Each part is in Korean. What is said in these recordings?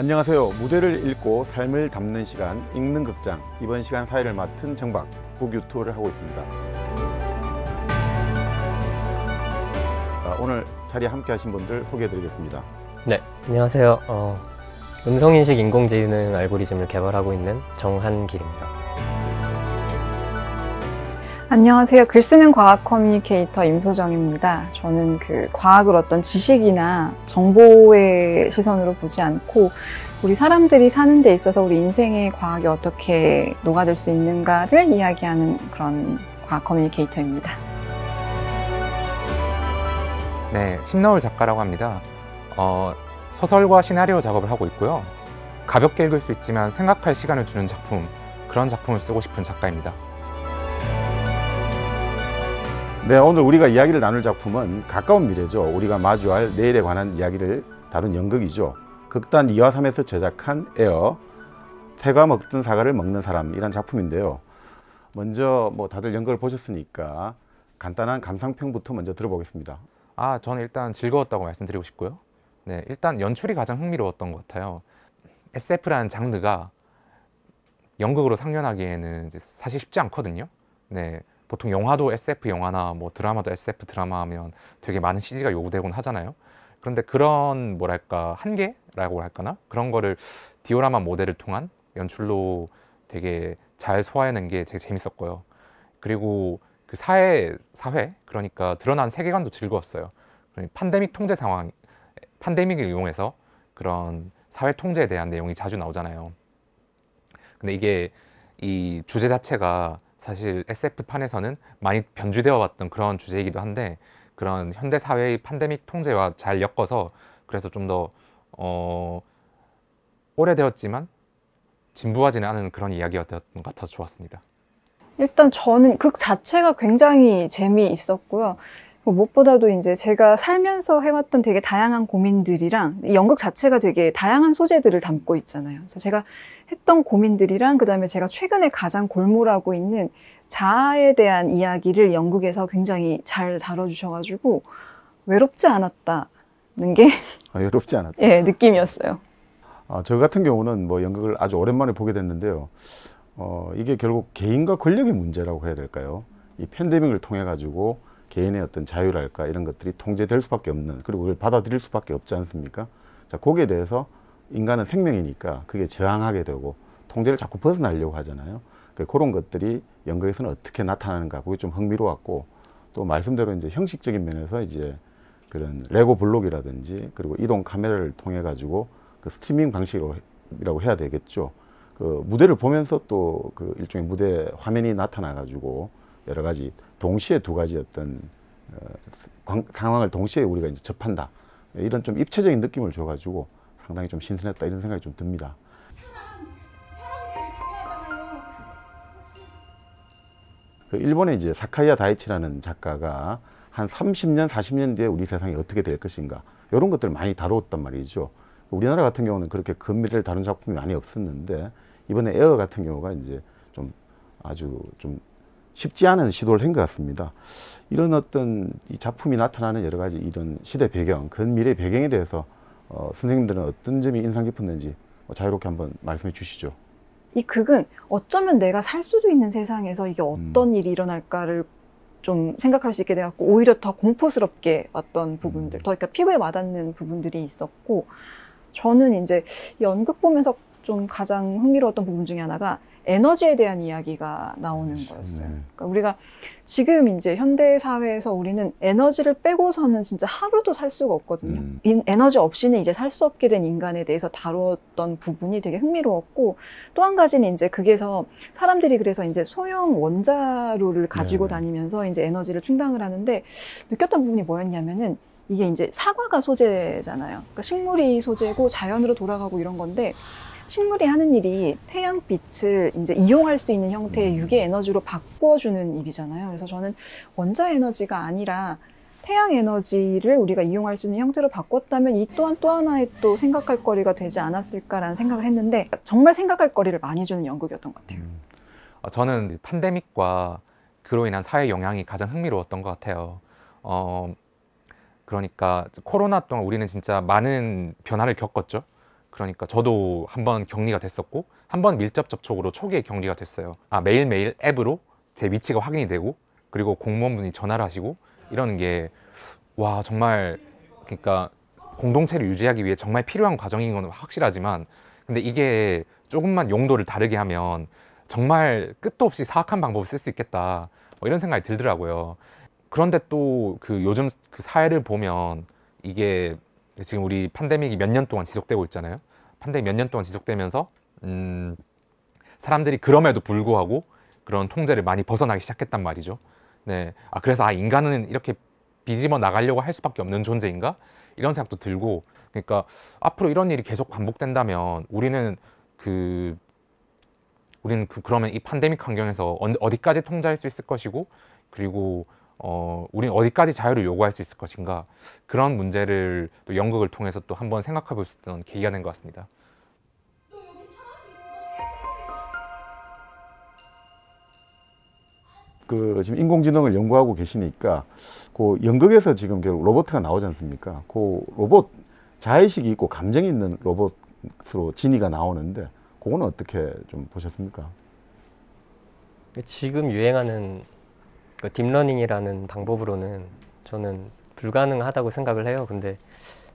안녕하세요. 무대를 읽고 삶을 담는 시간, 읽는 극장. 이번 시간 사회를 맡은 정박, 북유튜브를 하고 있습니다. 아, 오늘 자리에 함께 하신 분들 소개해드리겠습니다. 네, 안녕하세요. 어, 음성인식 인공지능 알고리즘을 개발하고 있는 정한길입니다. 안녕하세요. 글쓰는 과학 커뮤니케이터 임소정입니다. 저는 그 과학을 어떤 지식이나 정보의 시선으로 보지 않고 우리 사람들이 사는 데 있어서 우리 인생의 과학이 어떻게 녹아들 수 있는가를 이야기하는 그런 과학 커뮤니케이터입니다. 네, 심너울 작가라고 합니다. 어, 소설과 시나리오 작업을 하고 있고요. 가볍게 읽을 수 있지만 생각할 시간을 주는 작품, 그런 작품을 쓰고 싶은 작가입니다. 네, 오늘 우리가 이야기를 나눌 작품은 가까운 미래죠. 우리가 마주할 내일에 관한 이야기를 다룬 연극이죠. 극단 2와 3에서 제작한 에어, 새가 먹든 사과를 먹는 사람이란 작품인데요. 먼저 뭐 다들 연극을 보셨으니까 간단한 감상평부터 먼저 들어보겠습니다. 아, 저는 일단 즐거웠다고 말씀드리고 싶고요. 네, 일단 연출이 가장 흥미로웠던 것 같아요. SF라는 장르가 연극으로 상연하기에는 사실 쉽지 않거든요. 네, 보통 영화도 SF 영화나 뭐 드라마도 SF 드라마 하면 되게 많은 CG가 요구되곤 하잖아요. 그런데 그런 뭐랄까 한계라고 할까나 그런 거를 디오라마 모델을 통한 연출로 되게 잘소화해낸게 되게 재밌었고요. 그리고 그 사회 사회 그러니까 드러난 세계관도 즐거웠어요. 판데믹 통제 상황 판데믹을 이용해서 그런 사회 통제에 대한 내용이 자주 나오잖아요. 근데 이게 이 주제 자체가 사실 SF판에서는 많이 변주되어 왔던 그런 주제이기도 한데 그런 현대 사회의 판데믹 통제와 잘 엮어서 그래서 좀 더 어, 오래되었지만 진부하지는 않은 그런 이야기였던 것 같아서 좋았습니다. 일단 저는 극 자체가 굉장히 재미있었고요. 뭐 무엇보다도 이제 제가 살면서 해왔던 되게 다양한 고민들이랑 연극 자체가 되게 다양한 소재들을 담고 있잖아요. 그래서 제가 했던 고민들이랑 그다음에 제가 최근에 가장 골몰하고 있는 자아에 대한 이야기를 연극에서 굉장히 잘 다뤄주셔가지고 외롭지 않았다는 게 아, 외롭지 않았다. 예, 느낌이었어요. 아, 저 같은 경우는 뭐 연극을 아주 오랜만에 보게 됐는데요. 어, 이게 결국 개인과 권력의 문제라고 해야 될까요? 이 팬데믹을 통해 가지고 개인의 어떤 자유랄까 이런 것들이 통제될 수밖에 없는 그리고 그걸 받아들일 수밖에 없지 않습니까? 자, 거기에 대해서 인간은 생명이니까 그게 저항하게 되고 통제를 자꾸 벗어나려고 하잖아요. 그 그런 것들이 연극에서는 어떻게 나타나는가 그게 좀 흥미로웠고 또 말씀대로 이제 형식적인 면에서 이제 그런 레고 블록이라든지 그리고 이동 카메라를 통해 가지고 그 스트리밍 방식이라고 해야 되겠죠. 그 무대를 보면서 또 그 일종의 무대 화면이 나타나 가지고 여러 가지 동시에 두 가지 어떤 어, 상황을 동시에 우리가 이제 접한다 이런 좀 입체적인 느낌을 줘가지고 상당히 좀 신선했다 이런 생각이 좀 듭니다. 그 일본의 이제 사카이야 다이치라는 작가가 한 30년, 40년 뒤에 우리 세상이 어떻게 될 것인가 이런 것들을 많이 다루었단 말이죠. 우리나라 같은 경우는 그렇게 금미를 다룬 작품이 많이 없었는데 이번에 에어 같은 경우가 이제 좀 아주 좀 쉽지 않은 시도를 한 것 같습니다. 이런 어떤 작품이 나타나는 여러 가지 이런 시대 배경, 근미래 그 배경에 대해서 어, 선생님들은 어떤 점이 인상 깊었는지 뭐 자유롭게 한번 말씀해 주시죠. 이 극은 어쩌면 내가 살 수도 있는 세상에서 이게 음. 어떤 음. 일이 일어날까를 좀 생각할 수 있게 되었고 오히려 더 공포스럽게 왔던 부분들, 음. 더 그러니까 피부에 와닿는 부분들이 있었고 저는 이제 연극 보면서 좀 가장 흥미로웠던 부분 중에 하나가 에너지에 대한 이야기가 나오는 그렇죠. 거였어요. 네. 그러니까 우리가 지금 이제 현대 사회에서 우리는 에너지를 빼고서는 진짜 하루도 살 수가 없거든요. 음. 에너지 없이는 이제 살 수 없게 된 인간에 대해서 다루었던 부분이 되게 흥미로웠고 또 한 가지는 이제 그게서 사람들이 그래서 이제 소형 원자로를 가지고 네. 다니면서 이제 에너지를 충당을 하는데 느꼈던 부분이 뭐였냐면은 이게 이제 사과가 소재잖아요. 그러니까 식물이 소재고 자연으로 돌아가고 이런 건데 식물이 하는 일이 태양빛을 이제 이용할 수 있는 형태의 음. 유계 에너지로 바꿔주는 일이잖아요. 그래서 저는 원자 에너지가 아니라 태양 에너지를 우리가 이용할 수 있는 형태로 바꿨다면 이 또한 또 하나의 또 생각할 거리가 되지 않았을까라는 생각을 했는데 정말 생각할 거리를 많이 주는 연극이었던 것 같아요. 음. 아, 저는 팬데믹과 그로 인한 사회 영향이 가장 흥미로웠던 것 같아요. 어, 그러니까 코로나 동안 우리는 진짜 많은 변화를 겪었죠. 그러니까 저도 한 번 격리가 됐었고 한 번 밀접 접촉으로 초기에 격리가 됐어요 아 매일매일 앱으로 제 위치가 확인이 되고 그리고 공무원분이 전화를 하시고 이러는 게와 정말 그러니까 공동체를 유지하기 위해 정말 필요한 과정인 건 확실하지만 근데 이게 조금만 용도를 다르게 하면 정말 끝도 없이 사악한 방법을 쓸 수 있겠다 뭐 이런 생각이 들더라고요 그런데 또 그 요즘 그 사회를 보면 이게 지금 우리 팬데믹이 몇 년 동안 지속되고 있잖아요 판단이 몇년 동안 지속되면서 음, 사람들이 그럼에도 불구하고 그런 통제를 많이 벗어나기 시작했단 말이죠. 네, 아 그래서 아 인간은 이렇게 비집어 나가려고 할 수밖에 없는 존재인가 이런 생각도 들고 그러니까 앞으로 이런 일이 계속 반복된다면 우리는 그 우리는 그, 그러면 이판데믹 환경에서 어디까지 통제할 수 있을 것이고 그리고 어, 우린 어디까지 자유를 요구할 수 있을 것인가 그런 문제를 또 연극을 통해서 또 한번 생각해 볼 수 있던 계기가 된 것 같습니다. 그 지금 인공지능을 연구하고 계시니까 그 연극에서 지금 결국 로봇가 나오지 않습니까? 그 로봇 자의식이 있고 감정이 있는 로봇으로 진이가 나오는데 그거는 어떻게 좀 보셨습니까? 지금 유행하는 그 딥러닝이라는 방법으로는 저는 불가능하다고 생각을 해요. 근데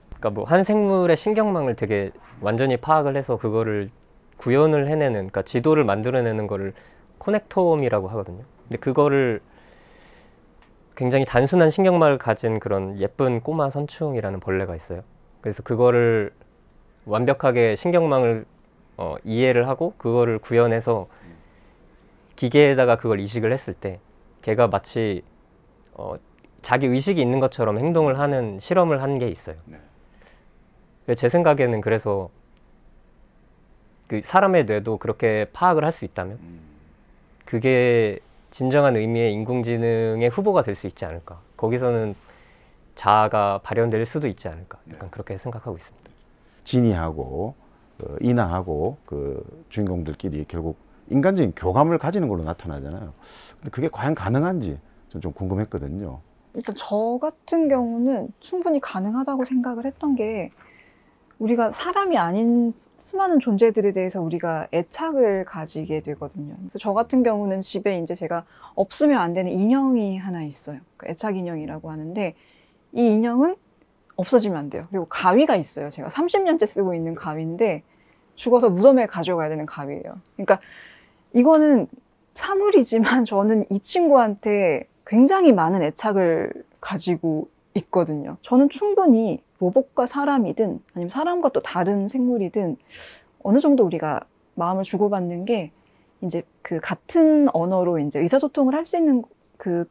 그러니까 뭐 한 생물의 신경망을 되게 완전히 파악을 해서 그거를 구현을 해내는 그러니까 지도를 만들어내는 거를 코넥톰이라고 하거든요. 근데 그거를 굉장히 단순한 신경망을 가진 그런 예쁜 꼬마 선충이라는 벌레가 있어요. 그래서 그거를 완벽하게 신경망을 어, 이해를 하고 그거를 구현해서 기계에다가 그걸 이식을 했을 때 걔가 마치 어, 자기 의식이 있는 것처럼 행동을 하는 실험을 한 게 있어요. 네. 제 생각에는 그래서 그 사람의 뇌도 그렇게 파악을 할 수 있다면 음. 그게 진정한 의미의 인공지능의 후보가 될 수 있지 않을까. 거기서는 자아가 발현될 수도 있지 않을까. 네. 약간 네. 그렇게 생각하고 있습니다. 진이하고 어, 인하하고 그 주인공들끼리 결국 인간적인 교감을 가지는 걸로 나타나잖아요. 근데 그게 과연 가능한지 좀 궁금했거든요. 일단 저 같은 경우는 충분히 가능하다고 생각을 했던 게 우리가 사람이 아닌 수많은 존재들에 대해서 우리가 애착을 가지게 되거든요. 저 같은 경우는 집에 이제 제가 없으면 안 되는 인형이 하나 있어요. 그 애착 인형이라고 하는데 이 인형은 없어지면 안 돼요. 그리고 가위가 있어요. 제가 30년째 쓰고 있는 가위인데 죽어서 무덤에 가져가야 되는 가위예요. 그러니까 이거는 사물이지만 저는 이 친구한테 굉장히 많은 애착을 가지고 있거든요. 저는 충분히 로봇과 사람이든 아니면 사람과 또 다른 생물이든 어느 정도 우리가 마음을 주고받는 게 이제 그 같은 언어로 이제 의사소통을 할 수 있는 그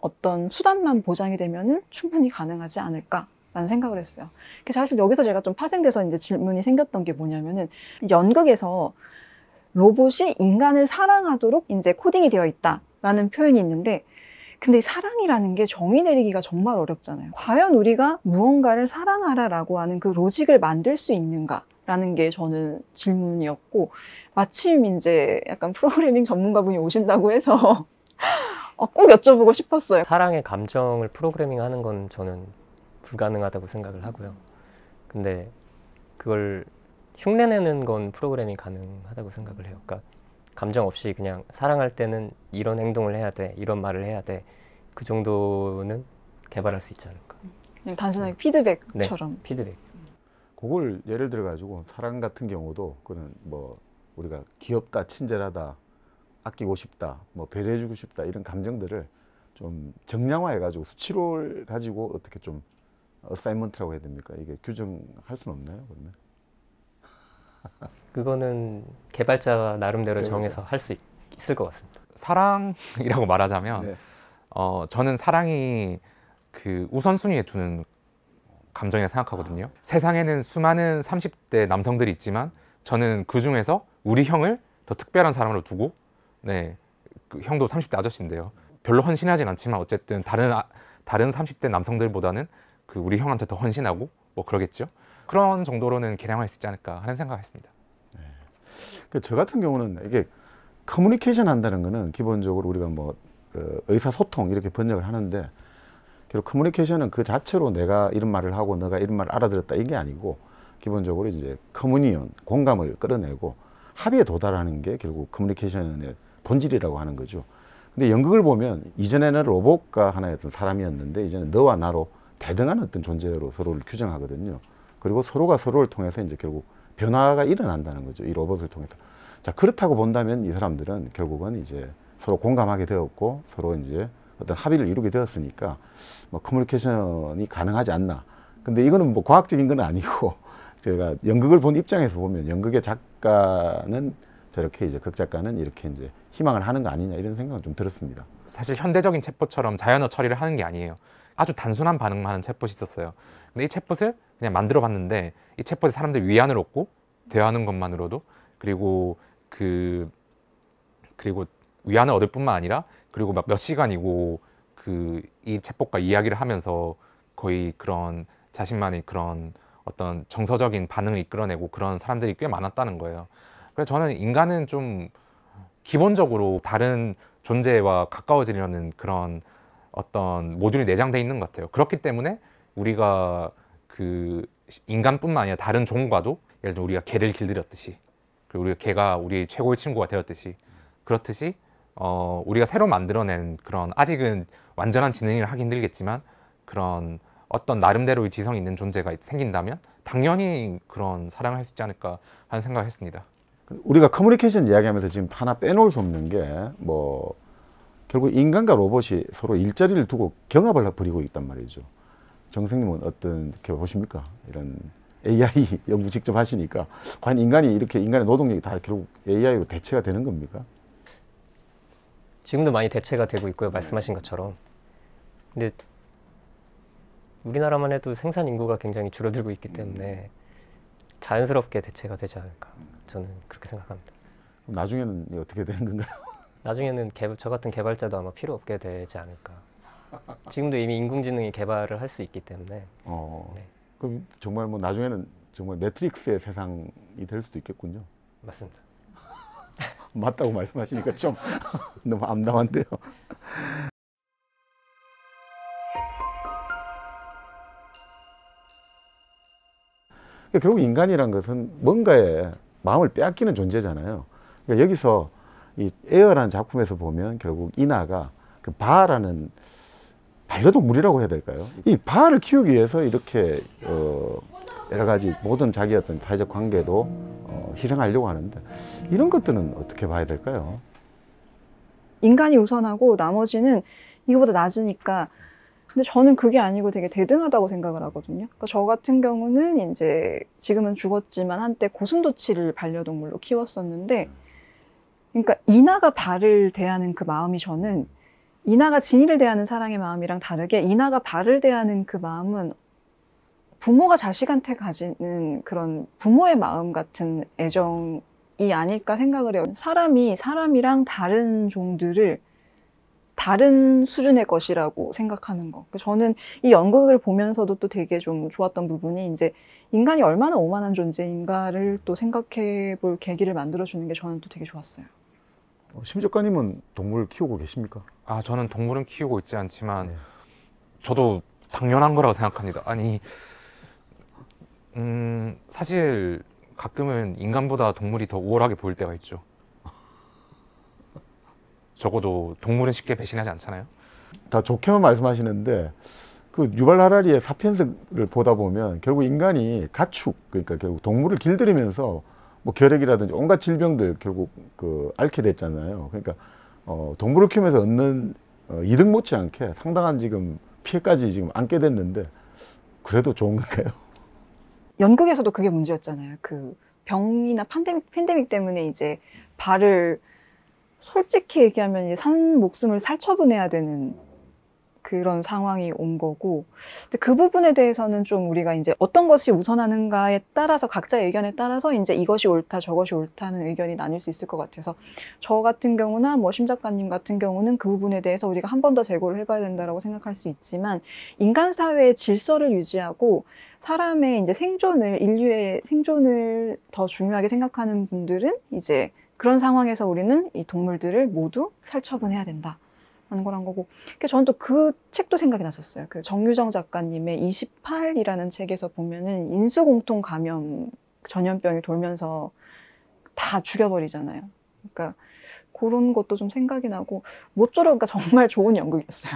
어떤 수단만 보장이 되면은 충분히 가능하지 않을까. 라는 생각을 했어요. 사실 여기서 제가 좀 파생돼서 이제 질문이 생겼던 게 뭐냐면은 연극에서 로봇이 인간을 사랑하도록 이제 코딩이 되어 있다라는 표현이 있는데 근데 사랑이라는 게 정의 내리기가 정말 어렵잖아요. 과연 우리가 무언가를 사랑하라라고 하는 그 로직을 만들 수 있는가? 라는 게 저는 질문이었고 마침 이제 약간 프로그래밍 전문가분이 오신다고 해서 어, 꼭 여쭤보고 싶었어요. 사랑의 감정을 프로그래밍 하는 건 저는 불가능하다고 생각을 하고요. 근데 그걸 흉내내는 건 프로그램이 가능하다고 생각을 해요. 그러니까 감정 없이 그냥 사랑할 때는 이런 행동을 해야 돼, 이런 말을 해야 돼. 그 정도는 개발할 수 있지 않을까. 그냥 단순하게 네. 피드백처럼. 네, 피드백. 그걸 예를 들어 가지고 사랑 같은 경우도 그는 뭐 우리가 귀엽다, 친절하다, 아끼고 싶다, 뭐 배려해주고 싶다 이런 감정들을 좀 정량화해가지고 수치를 가지고 어떻게 좀 어사이먼트라고 해야 됩니까? 이게 규정할 수는 없나요? 그러면? 그거는 개발자가 나름대로 개발자. 네, 그렇죠. 정해서 할 수 있을 것 같습니다. 사랑이라고 말하자면 네. 어, 저는 사랑이 그 우선순위에 두는 감정이라 생각하거든요. 아. 세상에는 수많은 30대 남성들이 있지만 저는 그 중에서 우리 형을 더 특별한 사람으로 두고 네, 그 형도 30대 아저씨인데요. 별로 헌신하진 않지만 어쨌든 다른 아, 다른 30대 남성들보다는 그 우리 형한테 더 헌신하고 뭐 그러겠죠. 그런 정도로는 개량할 수 있지 않을까 하는 생각했습니다. 을 네. 그 저 같은 경우는 이게 커뮤니케이션 한다는 거는 기본적으로 우리가 뭐 그 의사소통 이렇게 번역을 하는데 결국 커뮤니케이션은 그 자체로 내가 이런 말을 하고 내가 이런 말을 알아들었다 이게 아니고 기본적으로 이제 커뮤니언 공감을 끌어내고 합의에 도달하는 게 결국 커뮤니케이션의 본질이라고 하는 거죠. 근데 연극을 보면 이전에는 로봇과 하나의 사람이었는데 이제는 너와 나로 대등한 어떤 존재로 서로를 규정하거든요. 그리고 서로가 서로를 통해서 이제 결국 변화가 일어난다는 거죠. 이 로봇을 통해서. 자, 그렇다고 본다면 이 사람들은 결국은 이제 서로 공감하게 되었고 서로 이제 어떤 합의를 이루게 되었으니까 뭐 커뮤니케이션이 가능하지 않나. 근데 이거는 뭐 과학적인 건 아니고 제가 연극을 본 입장에서 보면 연극의 작가는 저렇게 이제 극작가는 이렇게 이제 희망을 하는 거 아니냐 이런 생각은 좀 들었습니다. 사실 현대적인 챗봇처럼 자연어 처리를 하는 게 아니에요. 아주 단순한 반응만 하는 챗봇이 있었어요. 근데 이 챗봇을 그냥 만들어 봤는데 이 챗봇이 사람들 위안을 얻고 대화하는 것만으로도 그리고 그 그리고 위안을 얻을 뿐만 아니라 그리고 막몇 시간이고 그이 챗봇과 이야기를 하면서 거의 그런 자신만의 그런 어떤 정서적인 반응을 이끌어내고 그런 사람들이 꽤 많았다는 거예요. 그래서 저는 인간은 좀 기본적으로 다른 존재와 가까워지려는 그런 어떤 모듈이 내장돼 있는 것 같아요. 그렇기 때문에 우리가 그 인간뿐만 아니라 다른 종과도 예를 들어 우리가 개를 길들였듯이 그리고 우리가 개가 우리의 최고의 친구가 되었듯이 그렇듯이 어, 우리가 새로 만들어낸 그런 아직은 완전한 지능을 하긴 힘들겠지만 그런 어떤 나름대로의 지성이 있는 존재가 생긴다면 당연히 그런 사랑을 할 수 있지 않을까 하는 생각을 했습니다. 우리가 커뮤니케이션 이야기하면서 지금 하나 빼놓을 수 없는 게 뭐 결국 인간과 로봇이 서로 일자리를 두고 경합을 벌이고 있단 말이죠. 정생님은 어떻게 보십니까? 이런 AI 연구 직접 하시니까 과연 인간이 이렇게 인간의 노동력이 다 결국 AI로 대체가 되는 겁니까? 지금도 많이 대체가 되고 있고요. 말씀하신 것처럼. 근데 우리나라만 해도 생산 인구가 굉장히 줄어들고 있기 때문에 자연스럽게 대체가 되지 않을까 저는 그렇게 생각합니다. 나중에는 어떻게 되는 건가요? 나중에는 개, 저 같은 개발자도 아마 필요 없게 되지 않을까 지금도 이미 인공지능이 개발을 할 수 있기 때문에. 어. 네. 그럼 정말 뭐 나중에는 정말 매트릭스의 세상이 될 수도 있겠군요. 맞습니다. 맞다고 말씀하시니까 좀 너무 암담한데요. 그러니까 결국 인간이란 것은 뭔가에 마음을 빼앗기는 존재잖아요. 그러니까 여기서 이 에어라는 작품에서 보면 결국 이나가 그 바라는 반려동물이라고 해야 될까요? 이바을 키우기 위해서 이렇게 어 여러 가지 모든 자기 어떤 사회적 관계도 어 실행하려고 하는데 이런 것들은 어떻게 봐야 될까요? 인간이 우선하고 나머지는 이거보다 낮으니까 근데 저는 그게 아니고 되게 대등하다고 생각을 하거든요. 그러니까 저 같은 경우는 이제 지금은 죽었지만 한때 고슴도치를 반려동물로 키웠었는데 그러니까 인하가 발을 대하는 그 마음이 저는 이나가 진이를 대하는 사랑의 마음이랑 다르게 이나가 발을 대하는 그 마음은 부모가 자식한테 가지는 그런 부모의 마음 같은 애정이 아닐까 생각을 해요. 사람이 사람이랑 다른 종들을 다른 수준의 것이라고 생각하는 거. 저는 이 연극을 보면서도 또 되게 좀 좋았던 부분이 이제 인간이 얼마나 오만한 존재인가를 또 생각해 볼 계기를 만들어주는 게 저는 또 되게 좋았어요. 어, 심지어가님은 동물 키우고 계십니까? 아 저는 동물은 키우고 있지 않지만 네. 저도 당연한 거라고 생각합니다. 아니 음, 사실 가끔은 인간보다 동물이 더 우월하게 보일 때가 있죠. 적어도 동물은 쉽게 배신하지 않잖아요. 다 좋게만 말씀하시는데 그 유발 하라리의 사피엔스를 보다 보면 결국 인간이 가축 그러니까 결국 동물을 길들이면서 뭐 결핵이라든지 온갖 질병들 결국 그 앓게 됐잖아요. 그러니까 어, 동물을 키우면서 얻는 어, 이득 못지않게 상당한 지금 피해까지 지금 안게 됐는데 그래도 좋은 건가요? 연극에서도 그게 문제였잖아요. 그 병이나 팬데믹, 팬데믹 때문에 이제 발을 솔직히 얘기하면 이제 산 목숨을 살처분해야 되는 그런 상황이 온 거고 근데 그 부분에 대해서는 좀 우리가 이제 어떤 것이 우선하는가에 따라서 각자의 의견에 따라서 이제 이것이 옳다 저것이 옳다는 의견이 나뉠 수 있을 것 같아서 저 같은 경우나 뭐심 작가님 같은 경우는 그 부분에 대해서 우리가 한 번더 재고를 해봐야 된다라고 생각할 수 있지만 인간 사회의 질서를 유지하고 사람의 이제 생존을 인류의 생존을 더 중요하게 생각하는 분들은 이제 그런 상황에서 우리는 이 동물들을 모두 살처분해야 된다. 하는 고란 거고. 그러 저는 또 그 책도 생각이 났었어요. 그 정유정 작가님의 28이라는 책에서 보면은 인수공통 감염 전염병이 돌면서 다 죽여버리잖아요. 그러니까 그런 것도 좀 생각이 나고 모쪼록 그니까 정말 좋은 연극이었어요.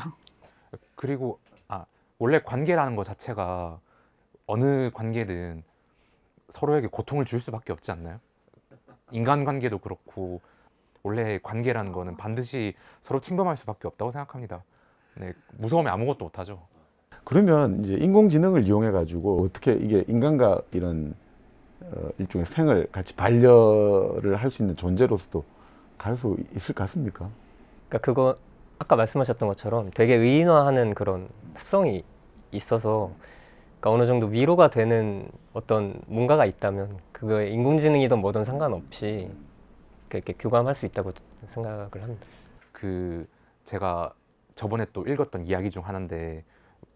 그리고 아 원래 관계라는 것 자체가 어느 관계든 서로에게 고통을 줄 수밖에 없지 않나요? 인간관계도 그렇고 원래 관계라는 거는 반드시 서로 침범할 수밖에 없다고 생각합니다. 네, 무서우면 아무것도 못하죠. 그러면 이제 인공지능을 이용해 가지고 어떻게 이게 인간과 이런 어, 일종의 생을 같이 반려를 할 수 있는 존재로서도 갈 수 있을 것 같습니까? 그러니까 그거 아까 말씀하셨던 것처럼 되게 의인화하는 그런 특성이 있어서 그러니까 어느 정도 위로가 되는 어떤 뭔가가 있다면 그거 인공지능이든 뭐든 상관없이 그 이렇게 교감할 수 있다고 생각을 합니다. 그 제가 저번에 또 읽었던 이야기 중 하나인데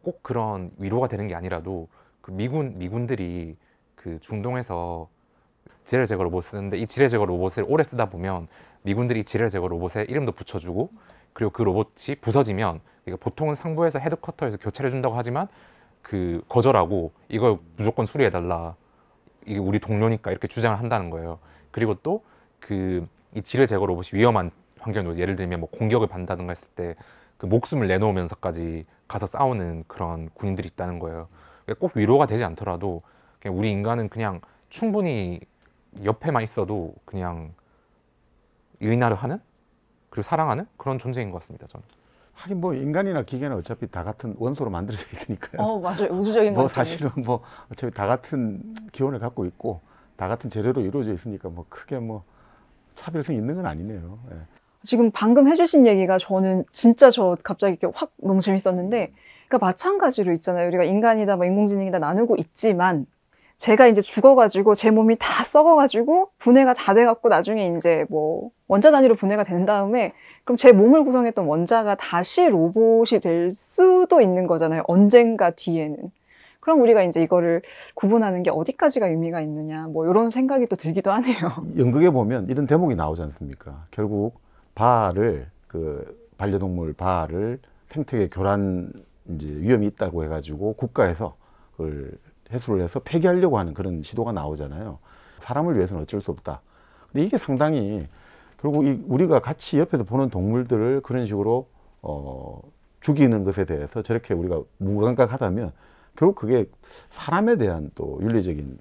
꼭 그런 위로가 되는 게 아니라도 그 미군 미군들이 그 중동에서 지뢰 제거 로봇 쓰는데 이 지뢰 제거 로봇을 오래 쓰다 보면 미군들이 지뢰 제거 로봇에 이름도 붙여주고 그리고 그 로봇이 부서지면 그러니까 보통은 상부에서 헤드쿼터에서 교체를 준다고 하지만 그 거절하고 이걸 무조건 수리해달라 이게 우리 동료니까 이렇게 주장을 한다는 거예요. 그리고 또 그이 지뢰 제거 로봇이 위험한 환경으로 예를 들면 뭐 공격을 받는다든가 했을 때 그 목숨을 내놓으면서까지 가서 싸우는 그런 군인들이 있다는 거예요. 그러니까 꼭 위로가 되지 않더라도 그냥 우리 인간은 그냥 충분히 옆에만 있어도 그냥 의나를 하는 그리고 사랑하는 그런 존재인 것 같습니다. 저는. 하긴 뭐 인간이나 기계는 어차피 다 같은 원소로 만들어져 있으니까요. 어 맞아요. 우주적인 뭐 사실은 뭐 어차피 다 같은 기원을 갖고 있고 다 같은 재료로 이루어져 있으니까 뭐 크게 뭐 차별성이 있는 건 아니네요. 예. 지금 방금 해주신 얘기가 저는 진짜 저 갑자기 이렇게 확 너무 재밌었는데, 그러니까 마찬가지로 있잖아요. 우리가 인간이다, 뭐 인공지능이다 나누고 있지만, 제가 이제 죽어가지고 제 몸이 다 썩어가지고 분해가 다 돼갖고 나중에 이제 뭐 원자 단위로 분해가 된 다음에 그럼 제 몸을 구성했던 원자가 다시 로봇이 될 수도 있는 거잖아요. 언젠가 뒤에는. 그럼 우리가 이제 이거를 구분하는 게 어디까지가 의미가 있느냐 뭐 이런 생각이 또 들기도 하네요. 연극에 보면 이런 대목이 나오지 않습니까? 결국 바를 그 반려동물 바를 생태계 교란 이제 위험이 있다고 해가지고 국가에서 그걸 해소를 해서 폐기하려고 하는 그런 시도가 나오잖아요. 사람을 위해서는 어쩔 수 없다. 근데 이게 상당히 결국 이 우리가 같이 옆에서 보는 동물들을 그런 식으로 어 죽이는 것에 대해서 저렇게 우리가 무감각하다면 결국 그게 사람에 대한 또 윤리적인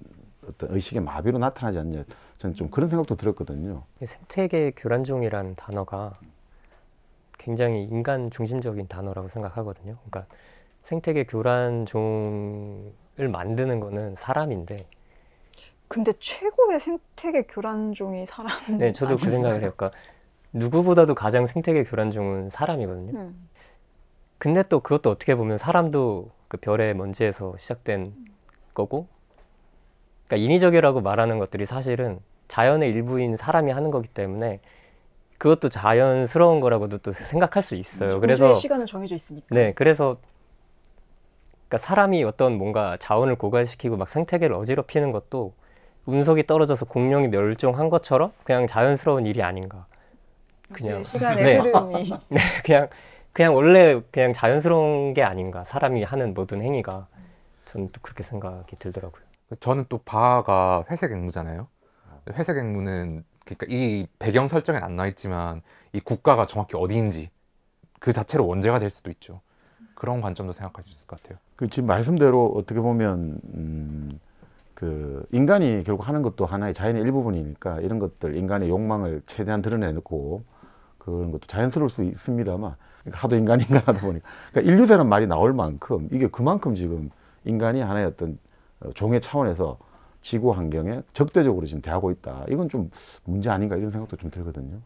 어떤 의식의 마비로 나타나지 않냐 저는 좀 그런 생각도 들었거든요. 생태계 교란종이라는 단어가 굉장히 인간 중심적인 단어라고 생각하거든요. 그러니까 생태계 교란종을 만드는 거는 사람인데 근데 최고의 생태계 교란종이 사람. 네, 저도 아닌가요? 그 생각을 해요. 그러니까 누구보다도 가장 생태계 교란종은 사람이거든요. 음. 근데 또 그것도 어떻게 보면 사람도 그 별의 먼지에서 시작된 거고 그러니까 인위적이라고 말하는 것들이 사실은 자연의 일부인 사람이 하는 거기 때문에 그것도 자연스러운 거라고도 또 생각할 수 있어요. 그래서 시간은 정해져 있으니까. 네, 그래서 그러니까 사람이 어떤 뭔가 자원을 고갈시키고 막 생태계를 어지럽히는 것도 운석이 떨어져서 공룡이 멸종한 것처럼 그냥 자연스러운 일이 아닌가. 그냥 시간의 네. 흐름이. 네, 그냥 그냥 원래 그냥 자연스러운 게 아닌가 사람이 하는 모든 행위가 저는 또 그렇게 생각이 들더라고요. 저는 또 바가 회색 앵무잖아요. 회색 앵무는 그러니까 이 배경 설정에 안 나와 있지만 이 국가가 정확히 어디인지 그 자체로 원죄가 될 수도 있죠. 그런 관점도 생각할 수 있을 것 같아요. 그 지금 말씀대로 어떻게 보면 음, 그 인간이 결국 하는 것도 하나의 자연의 일부분이니까 이런 것들 인간의 욕망을 최대한 드러내놓고 그런 것도 자연스러울 수 있습니다만 그러니까 하도 인간 인간 하다 보니까 그러니까 인류대란 말이 나올 만큼 이게 그만큼 지금 인간이 하나의 어떤 종의 차원에서 지구 환경에 적대적으로 지금 대하고 있다. 이건 좀 문제 아닌가 이런 생각도 좀 들거든요.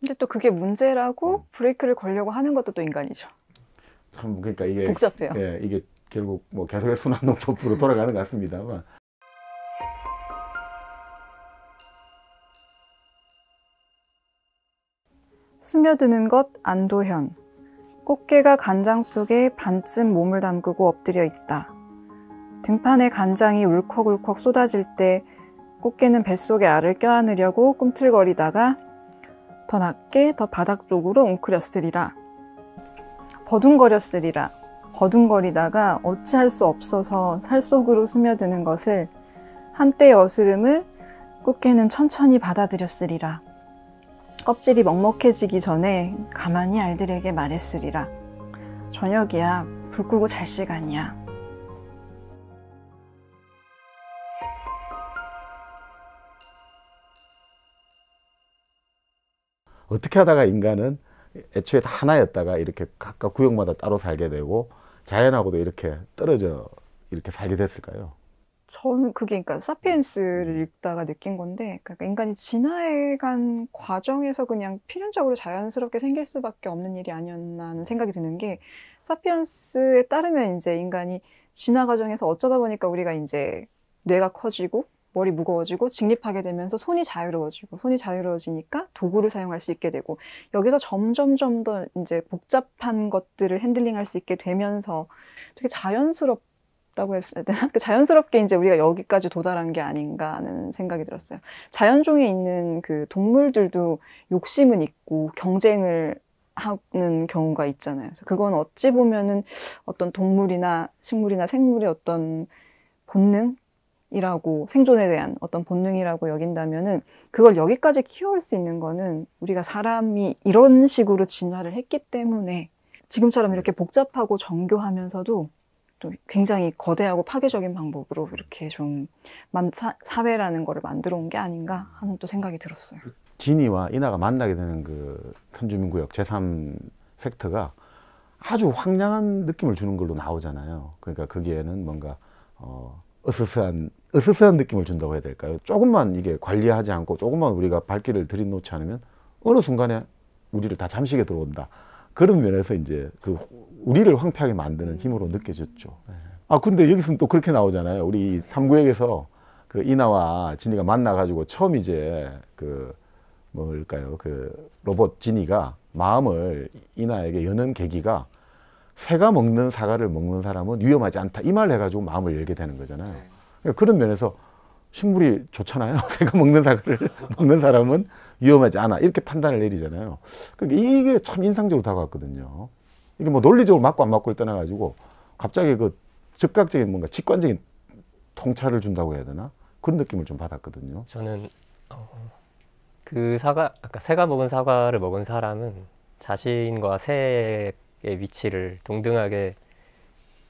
근데 또 그게 문제라고 음. 브레이크를 걸려고 하는 것도 또 인간이죠. 참 그러니까 이게 복잡해요. 예, 이게 결국 뭐 계속의 순환 농법으로 돌아가는 것 같습니다만 스며드는 것 안도현 꽃게가 간장 속에 반쯤 몸을 담그고 엎드려 있다. 등판에 간장이 울컥울컥 쏟아질 때 꽃게는 뱃속에 알을 껴안으려고 꿈틀거리다가 더 낮게 더 바닥 쪽으로 웅크렸으리라. 버둥거렸으리라. 버둥거리다가 어찌할 수 없어서 살 속으로 스며드는 것을 한때의 어스름을 꽃게는 천천히 받아들였으리라. 껍질이 먹먹해지기 전에 가만히 알들에게 말했으리라. 저녁이야. 불 끄고 잘 시간이야. 어떻게 하다가 인간은 애초에 다 하나였다가 이렇게 각각 구역마다 따로 살게 되고 자연하고도 이렇게 떨어져 이렇게 살게 됐을까요? 저는 그게 그러니까 사피엔스를 읽다가 느낀 건데 그러니까 그 인간이 진화해간 과정에서 그냥 필연적으로 자연스럽게 생길 수밖에 없는 일이 아니었나 하는 생각이 드는 게 사피엔스에 따르면 이제 인간이 진화 과정에서 어쩌다 보니까 우리가 이제 뇌가 커지고 머리 무거워지고 직립하게 되면서 손이 자유로워지고 손이 자유로워지니까 도구를 사용할 수 있게 되고 여기서 점점점 더 이제 복잡한 것들을 핸들링할 수 있게 되면서 되게 자연스럽게 자연스럽다고 했을 때 그 자연스럽게 이제 우리가 여기까지 도달한 게 아닌가 하는 생각이 들었어요. 자연종에 있는 그 동물들도 욕심은 있고 경쟁을 하는 경우가 있잖아요. 그래서 그건 어찌 보면은 어떤 동물이나 식물이나 생물의 어떤 본능이라고 생존에 대한 어떤 본능이라고 여긴다면은 그걸 여기까지 키워올 수 있는 거는 우리가 사람이 이런 식으로 진화를 했기 때문에 지금처럼 이렇게 복잡하고 정교하면서도 또 굉장히 거대하고 파괴적인 방법으로 이렇게 좀 만, 사, 사회라는 거를 만들어 온 게 아닌가 하는 또 생각이 들었어요. 진이와 인하가 만나게 되는 그 선주민구역 제3 섹터가 아주 황량한 느낌을 주는 걸로 나오잖아요. 그러니까 거기에는 뭔가 어, 으스스한 으스스한 느낌을 준다고 해야 될까요? 조금만 이게 관리하지 않고 조금만 우리가 발길을 들이놓지 않으면 어느 순간에 우리를 다 잠식에 들어온다. 그런 면에서 이제 그 우리를 황폐하게 만드는 음. 힘으로 느껴졌죠. 네. 아 근데 여기서는 또 그렇게 나오잖아요. 우리 삼구역에서 그 이나와 진이가 만나가지고 처음 이제 그 뭘까요? 그 로봇 진이가 마음을 이나에게 여는 계기가 새가 먹는 사과를 먹는 사람은 위험하지 않다 이말 해가지고 마음을 열게 되는 거잖아요. 네. 그러니까 그런 면에서 식물이 좋잖아요. 내가 먹는 사과를 먹는 사람은 위험하지 않아. 이렇게 판단을 내리잖아요. 그러니까 이게 참 인상적으로 다가왔거든요. 이게 뭐 논리적으로 맞고 안 맞고를 떠나가지고 갑자기 그 즉각적인 뭔가 직관적인 통찰을 준다고 해야 되나? 그런 느낌을 좀 받았거든요. 저는 어, 그 사과, 아까 그러니까 새가 먹은 사과를 먹은 사람은 자신과 새의 위치를 동등하게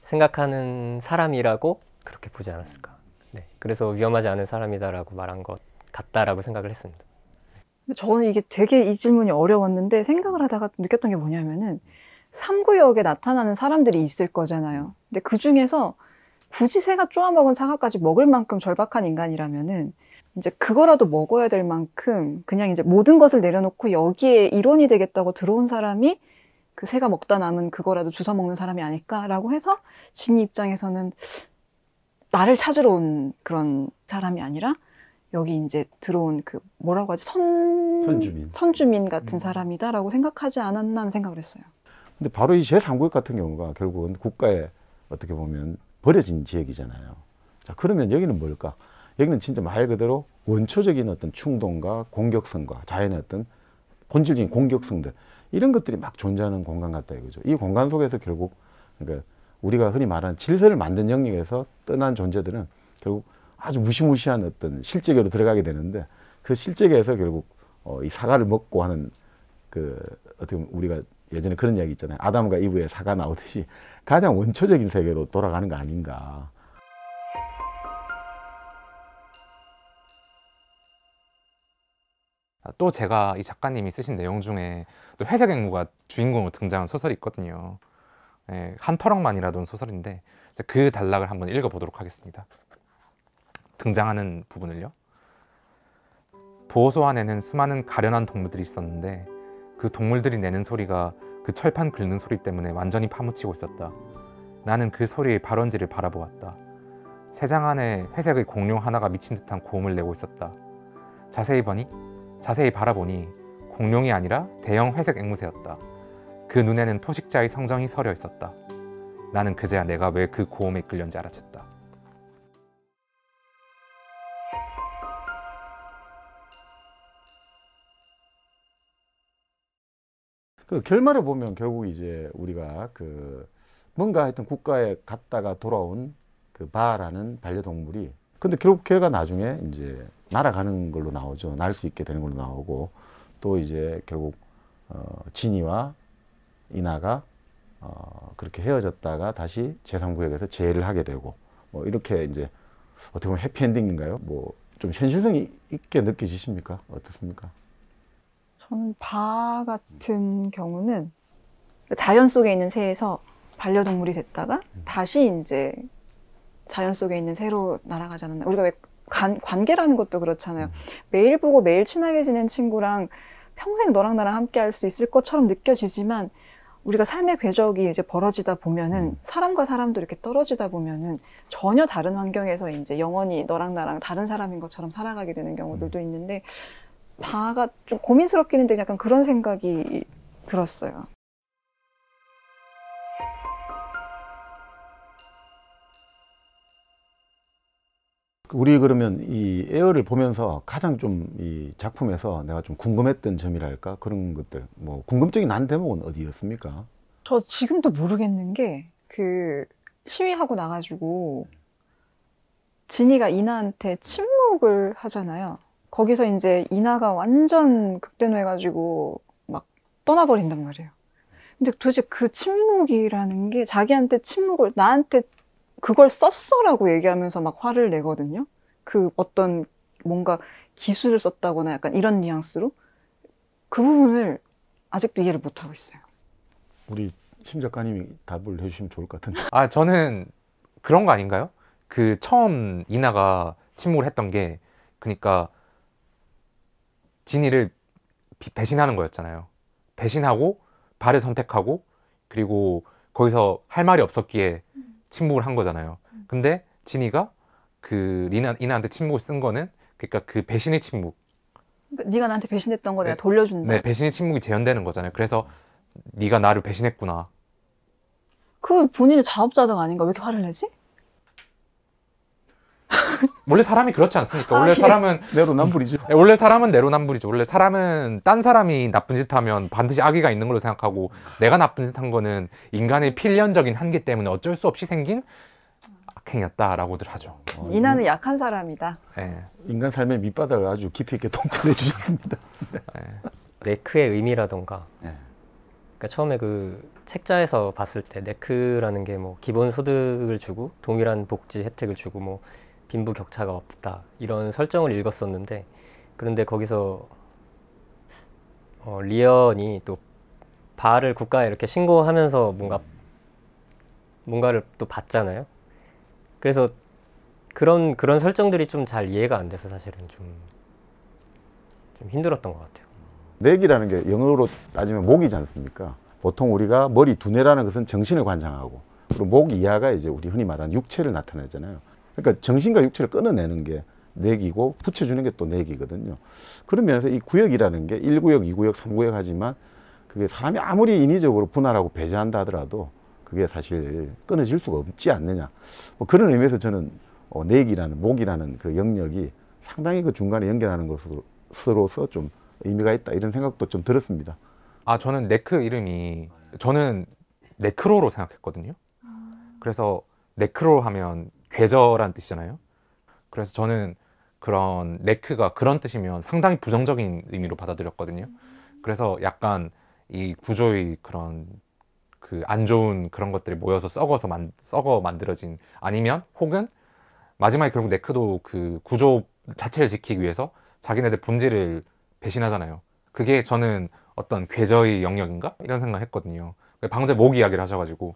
생각하는 사람이라고 그렇게 보지 않았을까. 네, 그래서 위험하지 않은 사람이다라고 말한 것 같다라고 생각을 했습니다. 저는 이게 되게 이 질문이 어려웠는데 생각을 하다가 느꼈던 게 뭐냐면은 3구역에 나타나는 사람들이 있을 거잖아요. 근데 그 중에서 굳이 새가 쪼아먹은 사과까지 먹을 만큼 절박한 인간이라면은 이제 그거라도 먹어야 될 만큼 그냥 이제 모든 것을 내려놓고 여기에 일원이 되겠다고 들어온 사람이 그 새가 먹다 남은 그거라도 주워 먹는 사람이 아닐까라고 해서 진 입장에서는 나를 찾으러 온 그런 사람이 아니라 여기 이제 들어온 그 뭐라고 하죠선 선주민, 선주민 같은 음. 사람이다라고 생각하지 않았나 하는 생각을 했어요. 근데 바로 이제삼국 같은 경우가 결국은 국가에 어떻게 보면 버려진 지역이잖아요. 자 그러면 여기는 뭘까? 여기는 진짜 말 그대로 원초적인 어떤 충동과 공격성과 자연의 어떤 본질적인 공격성들 이런 것들이 막 존재하는 공간 같다 이거죠. 이 공간 속에서 결국 그러니까 우리가 흔히 말하는 질서를 만든 영역에서 떠난 존재들은 결국 아주 무시무시한 어떤 실제계로 들어가게 되는데 그 실제계에서 결국 어, 이 사과를 먹고 하는 그 어떻게 보면 우리가 예전에 그런 이야기 있잖아요. 아담과 이브의 사과 나오듯이 가장 원초적인 세계로 돌아가는 거 아닌가. 아, 또 제가 이 작가님이 쓰신 내용 중에 또 회색 앵무가 주인공으로 등장한 소설이 있거든요. 예, 한 터럭만이라던 소설인데 그 단락을 한번 읽어보도록 하겠습니다. 등장하는 부분을요. 보호소 안에는 수많은 가련한 동물들이 있었는데 그 동물들이 내는 소리가 그 철판 긁는 소리 때문에 완전히 파묻히고 있었다. 나는 그 소리의 발원지를 바라보았다. 세상 안에 회색의 공룡 하나가 미친 듯한 고음을 내고 있었다. 자세히 보니, 자세히 바라보니 공룡이 아니라 대형 회색 앵무새였다. 그 눈에는 포식자의 성정이 서려 있었다. 나는 그제야 내가 왜 그 고음에 끌렸는지 알아챘다. 그 결말을 보면 결국 이제 우리가 그 뭔가 하여튼 국가에 갔다가 돌아온 그 바라는 반려동물이 근데 결국 걔가 나중에 이제 날아가는 걸로 나오죠. 날 수 있게 되는 걸로 나오고 또 이제 결국 어, 진이와 이나가 어, 그렇게 헤어졌다가 다시 제3구역에서 재해를 하게 되고 뭐 이렇게 이제 어떻게 보면 해피엔딩인가요? 뭐 좀 현실성이 있게 느껴지십니까? 어떻습니까? 저는 바 같은 경우는 자연 속에 있는 새에서 반려동물이 됐다가 음. 다시 이제 자연 속에 있는 새로 날아가잖아요. 우리가 왜 관, 관계라는 것도 그렇잖아요. 음. 매일 보고 매일 친하게 지낸 친구랑 평생 너랑 나랑 함께 할 수 있을 것처럼 느껴지지만 우리가 삶의 궤적이 이제 벌어지다 보면은 음. 사람과 사람도 이렇게 떨어지다 보면은 전혀 다른 환경에서 이제 영원히 너랑 나랑 다른 사람인 것처럼 살아가게 되는 경우들도 음. 있는데 바가 좀 고민스럽기는 데 약간 그런 생각이 들었어요. 우리 그러면 이 에어를 보면서 가장 좀 이 작품에서 내가 좀 궁금했던 점이랄까 그런 것들 뭐 궁금증이 난 대목은 어디였습니까? 저 지금도 모르겠는 게 그 시위하고 나가지고 진이가 이나한테 침묵을 하잖아요. 거기서 이제 이나가 완전 극대노해가지고 막 떠나버린단 말이에요. 근데 도대체 그 침묵이라는 게 자기한테 침묵을 나한테 그걸 썼어라고 얘기하면서 막 화를 내거든요. 그 어떤 뭔가 기술을 썼다거나 약간 이런 뉘앙스로 그 부분을 아직도 이해를 못 하고 있어요. 우리 심 작가님이 답을 해주시면 좋을 것 같은데. 아 저는 그런 거 아닌가요? 그 처음 이나가 침묵을 했던 게 그러니까 진이를 배신하는 거였잖아요. 배신하고 발을 선택하고 그리고 거기서 할 말이 없었기에 음. 침묵을 한 거잖아요. 음. 근데 진이가 그 리나 이나한테 침묵을 쓴 거는 그러니까 그 배신의 침묵. 그러니까 네가 나한테 배신했던 거 내가 네, 돌려준다. 네, 배신의 침묵이 재현되는 거잖아요. 그래서 네가 나를 배신했구나. 그 본인의 자업자득 아닌가? 왜 이렇게 화를 내지? 원래 사람이 그렇지 않습니까? 원래 아, 예. 사람은 내로남불이죠. 예, 원래 사람은 내로남불이죠. 원래 사람은 딴 사람이 나쁜 짓 하면 반드시 악의가 있는 걸로 생각하고 내가 나쁜 짓 한 거는 인간의 필연적인 한계 때문에 어쩔 수 없이 생긴 악행이었다라고들 하죠. 인나는 약한 사람이다. 네. 인간 삶의 밑바닥을 아주 깊이 있게 통찰해 주셨습니다. 네. 네크의 의미라던가 그러니까 처음에 그 책자에서 봤을 때 네크라는 게 뭐 기본 소득을 주고 동일한 복지 혜택을 주고 뭐 빈부 격차가 없다 이런 설정을 읽었었는데 그런데 거기서 어, 리언이 또 바를 국가에 이렇게 신고하면서 뭔가 뭔가를 또 봤잖아요. 그래서 그런 그런 설정들이 좀 잘 이해가 안 돼서 사실은 좀, 좀 힘들었던 것 같아요. 넥기라는게 영어로 따지면 목이지 않습니까? 보통 우리가 머리 두뇌라는 것은 정신을 관장하고 그리고 목 이하가 이제 우리 흔히 말하는 육체를 나타내잖아요. 그러니까 정신과 육체를 끊어내는 게 내기고 붙여주는 게 또 내기거든요. 그러면서 이 구역이라는 게 1구역, 2구역, 3구역 하지만 그게 사람이 아무리 인위적으로 분할하고 배제한다 하더라도 그게 사실 끊어질 수가 없지 않느냐. 뭐 그런 의미에서 저는 어, 내기라는, 목이라는 그 영역이 상당히 그 중간에 연결하는 것으로서 좀 의미가 있다 이런 생각도 좀 들었습니다. 아 저는 네크 이름이 저는 네크로로 생각했거든요. 그래서 네크로 하면 괴저란 뜻이잖아요. 그래서 저는 그런 네크가 그런 뜻이면 상당히 부정적인 의미로 받아들였거든요. 그래서 약간 이 구조의 그런 그 안 좋은 그런 것들이 모여서 썩어서 만, 썩어 만들어진 아니면 혹은 마지막에 결국 네크도 그 구조 자체를 지키기 위해서 자기네들 본질을 배신하잖아요. 그게 저는 어떤 괴저의 영역인가 이런 생각을 했거든요. 방금 목 이야기를 하셔가지고